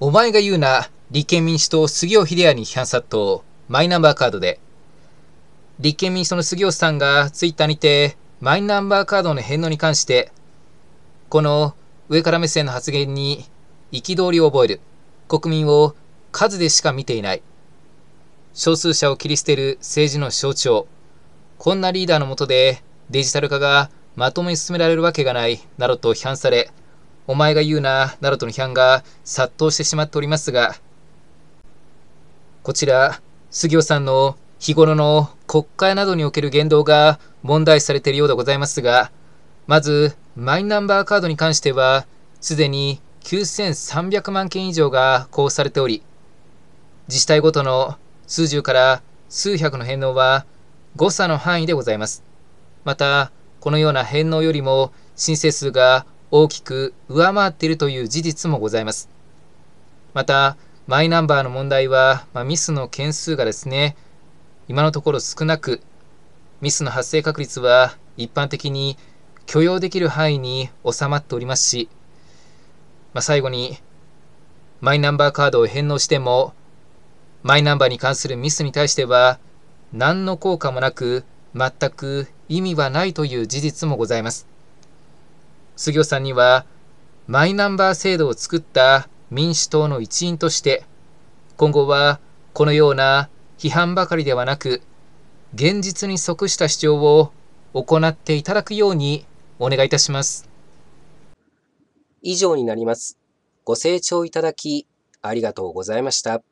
お前が言うな、立憲民主党杉尾秀哉に批判殺到、マイナンバーカードで。立憲民主党の杉尾さんがツイッターにて、マイナンバーカードの返納に関して、この上から目線の発言に憤りを覚える。国民を数でしか見ていない。少数者を切り捨てる政治の象徴。こんなリーダーのもとでデジタル化がまともに進められるわけがない、などと批判され、お前が言うな、などとの批判が殺到してしまっておりますが、こちら、杉尾さんの日頃の国会などにおける言動が問題視されているようでございますが、まず、マイナンバーカードに関しては、すでに9300万件以上が交付されており、自治体ごとの数十から数百の返納は誤差の範囲でございます。また、このような返納よりも申請数が大きく上回っているという事実もございます。また、マイナンバーの問題は、まあ、ミスの件数がですね、今のところ少なく、ミスの発生確率は一般的に許容できる範囲に収まっておりますし、まあ、最後に、マイナンバーカードを返納しても、マイナンバーに関するミスに対しては、何の効果もなく、全く意味はないという事実もございます。杉尾さんには、マイナンバー制度を作った民主党の一員として、今後はこのような批判ばかりではなく、現実に即した主張を行っていただくようにお願いいたします。以上になります。ご清聴いただき、ありがとうございました。